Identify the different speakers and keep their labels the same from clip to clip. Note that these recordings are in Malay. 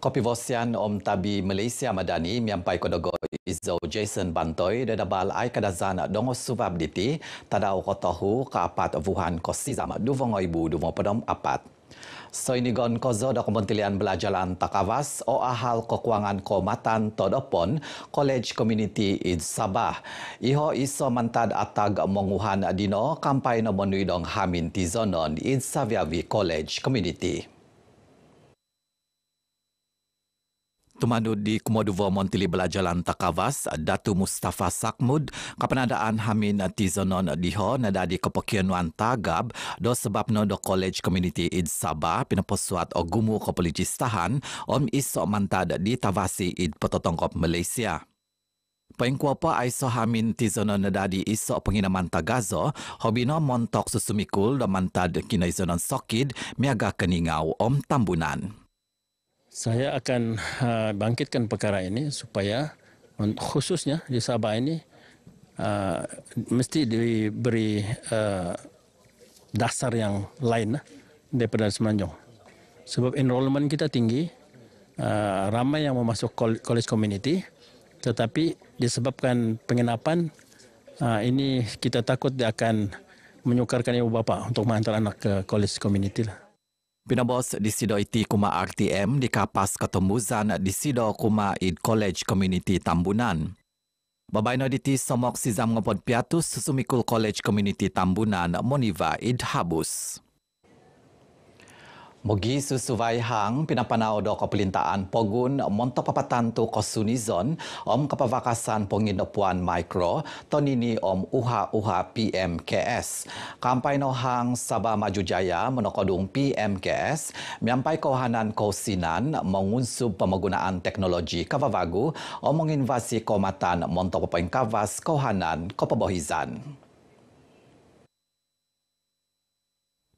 Speaker 1: Kopi Vosian Om Tabi Malaysia Madani miampai kepada izo Jason Bantoy dan dabal ai kadazan dongo subab diti tadau kotohu ka apat Wuhan ko sizama duvongo ibu duvongo padom apat. So ini gon kozo da kementerian belajaran takawas o ahal kekuangan komatan todopon college community id Sabah. Iho iso mantad atag monguhan dino kampai no monuidong hamin tizonon in Saviavi College Community. Tumandu di Kumaduva Montili Belajalan Takavas, Datu Mustafa Sakmud, kapanadaan Hamin Tizonon Diho, nada di Kepokian Wan Tagab, do sebab no do College Community in Sabah, pinaposuat o gumu tahan om isok mantad di Tavasi in Petotongkop Malaysia. Pengkuapa Aiso Hamin Tizono Nedadi Iso Penginaman Tagazo, Hobino Montok Susumikul Domantad Kinaizonon Sokid, Miaga Keningau Om Tambunan. Saya akan eh, bangkitkan perkara ini supaya khususnya di Sabah ini eh, mesti diberi eh, dasar yang lain daripada Semenanjung. Sebab enrollment kita tinggi, ramai yang mau masuk college community, tetapi disebabkan penginapan ini kita takut dia akan menyukarkan ibu bapa untuk menghantar anak ke college community lah. Pinabos di Sido iti kuma RTM di Kapas Katumbuzan di Sido kuma id College Community Tambunan. Babay na diti somok si Zamngopod Piatus sa Sumikul College Community Tambunan, Moniva id Habus. Mogi susu vai hang pinapanaw do ko pelintaan pogun monto papatanto ko sunizon om kapavakasan pongin micro tonini om uha uha PMKS kampai no hang saba maju jaya menokodung PMKS miampai ko hanan ko sinan mengunsub pemegunaan teknologi kapavagu om menginvasi ko matan monto papain kavas ko hanan ko pebohizan.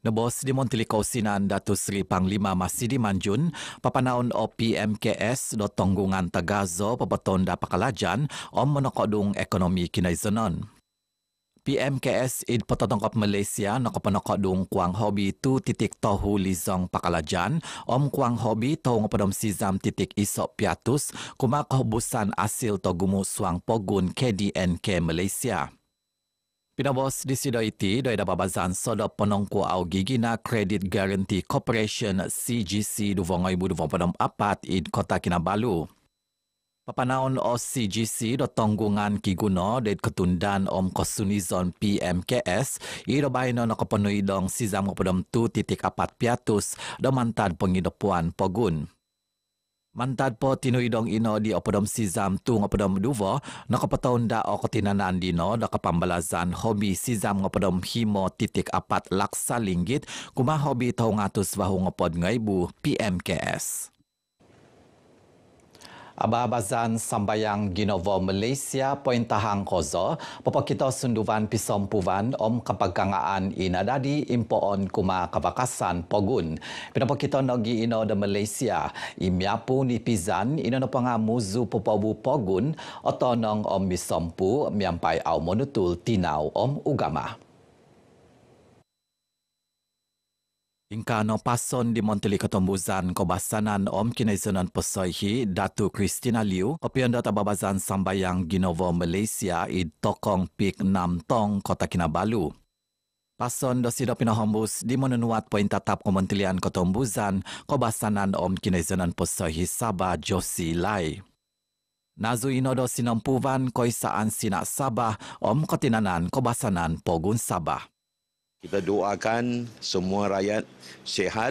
Speaker 1: Nebos di Montili Kausinan Datu Seri Panglima Masih di manjun, Papanaun OPMKS do Tonggungan Tagazo Pepeton da Pakalajan om menokodung ekonomi kinai zonon. PMKS id Potatongkop Malaysia nak nakapanakodung kuang hobi tu titik tohu lizong pakalajan om kuang hobi tau ngapadom sizam titik isok piatus kumakohbusan asil togumu suang pogun KDNK Malaysia. Kita bos di sido iti doi dapat bazan sodo penongku au gigi na Credit Guarantee Corporation CGC duvong ibu duvong penom apat id kota Kinabalu. Papanaon o CGC do tonggungan ki guno dit ketundan om kosunizon PMKS iro bayno na kapanui dong sizam titik 2.4 piatus do mantan pengidopuan pogun mantad po tinuidong ino di opodom si Zam tung opodom Duvo, na kapataon da o katinanan di no da kapambalazan hobi si Zam ng opodom himo titik apat laksa linggit kumahobi hobi taong atus bahong opod ngay bu PMKS. Abah-abazan sambayang Ginovo Malaysia poin tahang kozo popo kita sunduvan pisompuvan om kapagangaan inadadi impoon kuma kapakasan pogun pinapo kita nogi ino de Malaysia imyapu ni pizan ino no pangamuzu popobu pogun otonong om misompu miampai au monutul tinau om ugama Inka no pason di Monteli Ketombuzan ko basanan om kinezonan pesoihi Datu Kristina Liu opianda tababazan sambayang Ginovo Malaysia i Tokong Pik Nam Tong Kota Kinabalu. Pason do sido di menenuat poin tatap kementerian Ketombuzan ko basanan om kinezonan pesoihi Sabah Josi Lai. Nazu ino do sinampuvan ko isaan sinak Sabah om kotinanan ko basanan Pogun Sabah. Kita doakan semua rakyat sehat,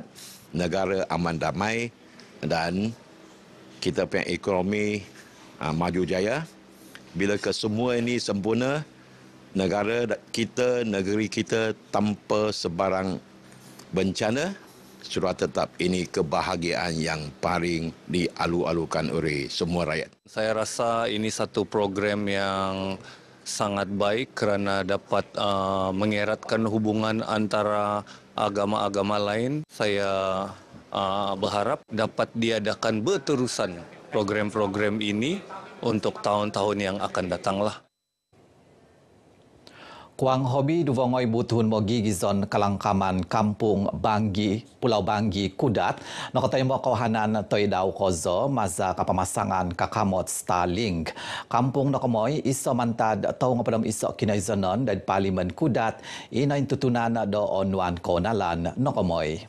Speaker 1: negara aman damai dan kita punya ekonomi uh, maju jaya. Bila kesemua ini sempurna, negara kita, negeri kita tanpa sebarang bencana surat tetap ini kebahagiaan yang paling dialu-alukan oleh semua rakyat. Saya rasa ini satu program yang sangat baik kerana dapat uh, mengeratkan hubungan antara agama-agama lain. Saya uh, berharap dapat diadakan berterusan program-program ini untuk tahun-tahun yang akan datanglah. Kuang hobi duvongoy butuhun mo gigizon kalangkaman kampung Banggi, Pulau Banggi, Kudat. Nakatay mo kohanan toy daw kozo maza kapamasangan kakamot staling. Kampung nakamoy iso mantad tao nga padam iso kinaizonon dahil paliman Kudat. Ina intutunan do onwan konalan nakamoy.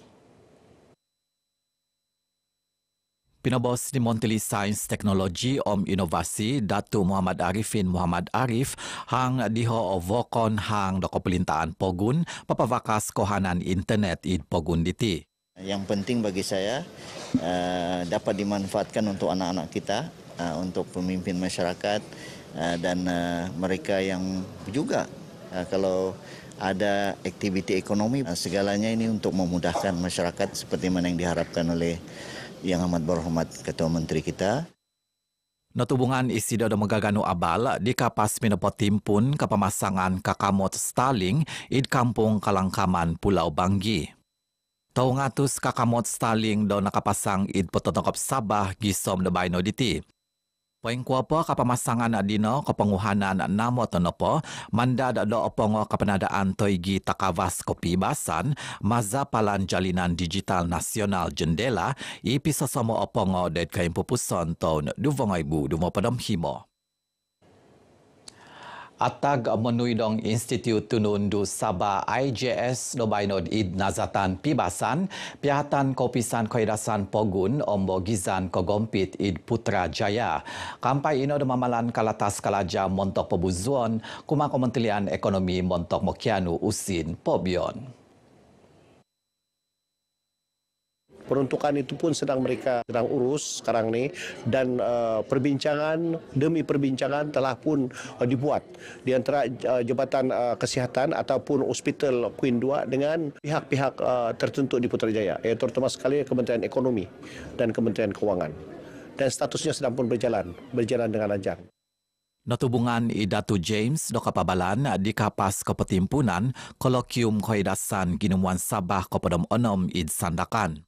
Speaker 1: Pinobos di Monteli Sains Teknologi Om Inovasi Datu Muhammad Arifin Muhammad Arif hang diho ovokon hang doko pelintaan pogun papavakas kohanan internet id pogun diti. Yang penting bagi saya eh, dapat dimanfaatkan untuk anak-anak kita, eh, untuk pemimpin masyarakat eh, dan mereka yang juga kalau ada aktiviti ekonomi segalanya ini untuk memudahkan masyarakat seperti mana yang diharapkan oleh yang amat berhormat Ketua Menteri kita. Nutubungan isi dada megaganu abal di kapas minapot timpun ke pemasangan kakamot Staling id kampung Kalangkaman Pulau Banggi. Tau ngatus kakamot Staling dan nakapasang id petotokop Sabah gisom de Bainoditi. diti. Pengku apa ke pemasangan adina ke penguhanan nama atau nepa manda dak dak apa ngo ke penadaan toigi takavas kopi basan maza palan jalinan digital nasional jendela ipi sasamo apa ngo det kain pupusan tahun 2000 2000 padam himo. Atag menuidong Institut Tunun Du Sabah IJS Nobainod Id Nazatan Pibasan Piatan Kopisan Koidasan Pogun Ombo Gizan Kogompit Id Putra Jaya Kampai ino de mamalan kalatas kalaja Montok Pobuzon Kuma Kementerian Ekonomi Montok Mokianu Usin Pobion peruntukan itu pun sedang mereka sedang urus sekarang ni dan uh, perbincangan demi perbincangan telah pun uh, dibuat di antara uh, jabatan uh, kesihatan ataupun hospital Queen 2 dengan pihak-pihak uh, tertentu di Putrajaya iaitu terutama sekali Kementerian Ekonomi dan Kementerian Kewangan dan statusnya sedang pun berjalan berjalan dengan lancar. Notubungan i Datu James do kapabalan di kapas ko petimpunan kolokium koidasan ginumuan Sabah ko onom id sandakan.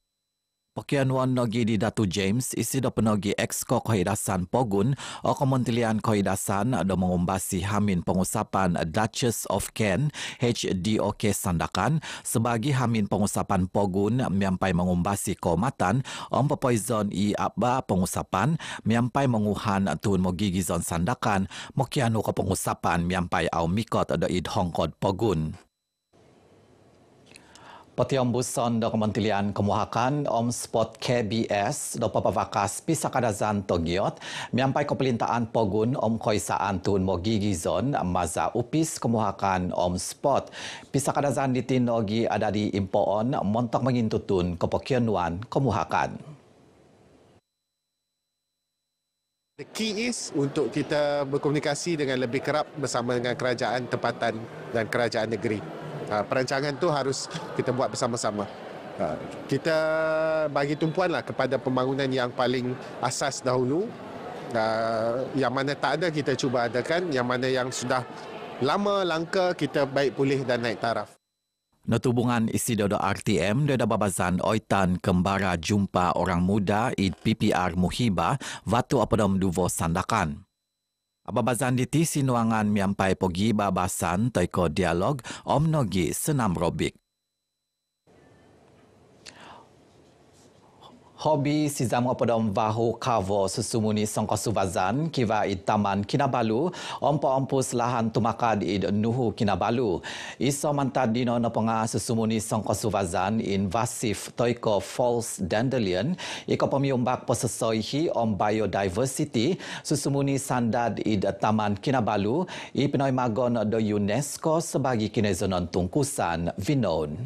Speaker 1: Pakaian wan nagi di Datu James isi da penagi exco dasan Pogun o kementerian koidasan do mengumbasi hamin pengusapan Duchess of Kent HDOK Sandakan sebagai hamin pengusapan Pogun miampai mengumbasi komatan om pepoizon i abba pengusapan miampai menguhan tun mogi gigi Sandakan mokianu ko pengusapan miampai au mikot ada id Hongkong Pogun. Patiang buson da kumantilian kemuhakan om spot KBS do papavakas pisa kadazan togiot miampai kepelintaan pogun om saan tun mogigizon maza upis kemuhakan om spot pisa di ditinogi ada di impoon montak mengintutun kepokianuan kemuhakan. The key is untuk kita berkomunikasi dengan lebih kerap bersama dengan kerajaan tempatan dan kerajaan negeri. Ha, perancangan tu harus kita buat bersama-sama. Ha, kita bagi tumpuanlah kepada pembangunan yang paling asas dahulu. Ha, yang mana tak ada kita cuba adakan, yang mana yang sudah lama langka kita baik pulih dan naik taraf. Nutubungan isi dodo RTM dodo babazan oitan kembara jumpa orang muda id PPR Muhibah Watu Apodom Duvo Sandakan. Ababazan diti sinuangan miampai pogi babasan toiko dialog omnogi senam robik. Hobi si zaman apa dalam vahu kavo susumuni songko suvazan kiva i taman kinabalu ompo ompo selahan tumaka di nuhu kinabalu iso mantadi no no penga susumuni songko suvazan invasif toiko false dandelion iko pemiumbak posesoihi om biodiversity susumuni sandad id taman kinabalu i pinoy magon do UNESCO sebagai kinezonon tungkusan vinon.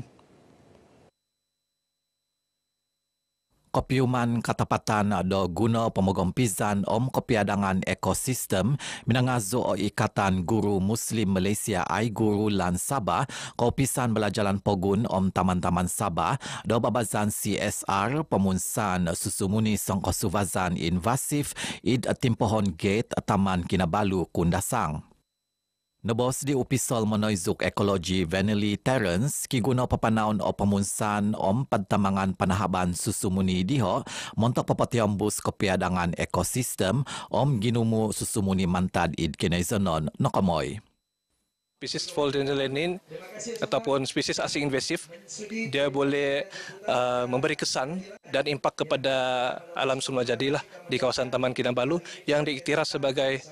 Speaker 1: Kopiuman katapatan do guna pemogong pizan om kopiadangan ekosistem minangazo o ikatan guru muslim Malaysia ai guru lan Sabah ko pisan belajalan pogun om taman-taman Sabah do babazan CSR pemunsan susumuni songko suvazan invasif id timpohon gate taman Kinabalu Kundasang. Nebos di Upisol Monoizuk Ekologi Vanelli Terence kiguna papanaun o pemunsan om pantamangan panahaban susumuni diho montok papatiom bus kopiadangan ekosistem om ginumu susumuni muni mantad id kinaisonon nokamoy spesies Voldenelenin ataupun spesies asing invasif dia boleh uh, memberi kesan dan impak kepada alam semula jadilah di kawasan Taman Kinabalu yang diiktiraf sebagai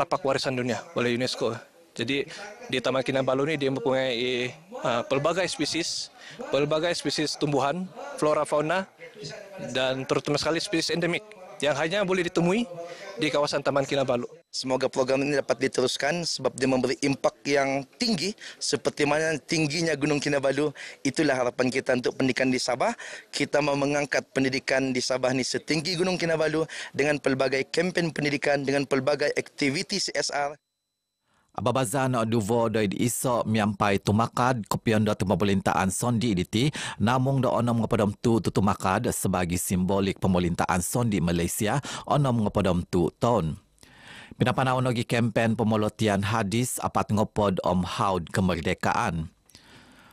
Speaker 1: tapak warisan dunia oleh UNESCO jadi di Taman Kinabalu ini dia mempunyai uh, pelbagai spesies, pelbagai spesies tumbuhan, flora fauna dan terutama sekali spesies endemik yang hanya boleh ditemui di kawasan Taman Kinabalu. Semoga program ini dapat diteruskan sebab dia memberi impak yang tinggi seperti mana tingginya Gunung Kinabalu. Itulah harapan kita untuk pendidikan di Sabah. Kita mau mengangkat pendidikan di Sabah ini setinggi Gunung Kinabalu dengan pelbagai kempen pendidikan, dengan pelbagai aktiviti CSR. Babazan duvo doi di iso miampai tumakad kopion do pemerintahan sondi diti namung do onom ngapodom tu tumakad sebagai simbolik pemerintahan sondi Malaysia onom ngapodom tu ton. Pinapanaon lagi kempen pemolotian hadis apat ngopod om haud kemerdekaan.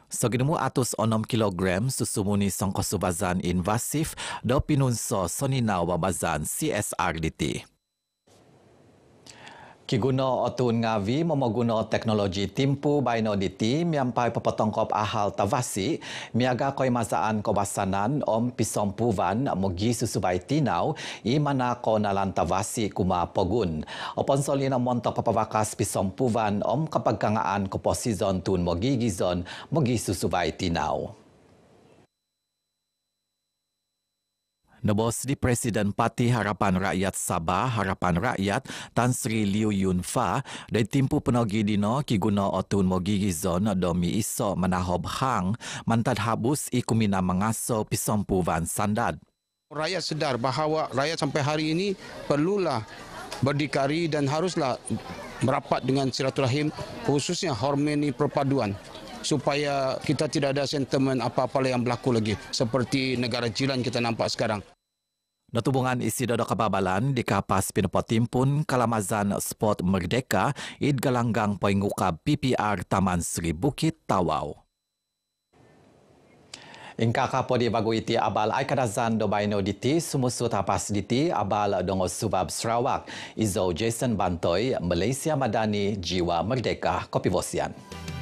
Speaker 1: So ginemu atus onom kilogram susumuni songkosubazan invasif do pinunso soninaw babazan CSR diti. Kiguna atun ngavi memoguna teknologi timpu baino di tim yang pai pepotongkop ahal tavasi miaga koi masaan ko basanan om pisompuvan mogi susubai tinau i mana ko nalan tavasi kuma pogun opon solina montok papawakas pisompuvan om kapagkangaan ko posizon tun mogi gizon mogi susubai tinau Nebos di Presiden Parti Harapan Rakyat Sabah, Harapan Rakyat, Tan Sri Liu Yun Fa, dari timpu penogi dino ki guna otun mogi gizon domi iso menahob hang, mantad habus ikumina mengaso pisompu van sandad. Rakyat sedar bahawa rakyat sampai hari ini perlulah berdikari dan haruslah merapat dengan silaturahim khususnya harmoni perpaduan supaya kita tidak ada sentimen apa-apa yang berlaku lagi seperti negara jiran kita nampak sekarang. Natubungan isi dada kababalan di kapas Pinapotim pun kalamazan spot Merdeka id galanggang penguka PPR Taman Seri Bukit Tawau. Ingka kapo di bago iti abal ay kadazan do baino diti sumusut apas diti abal dongo subab Sarawak. Izo Jason Bantoy, Malaysia Madani, Jiwa Merdeka, Kopivosian. Musik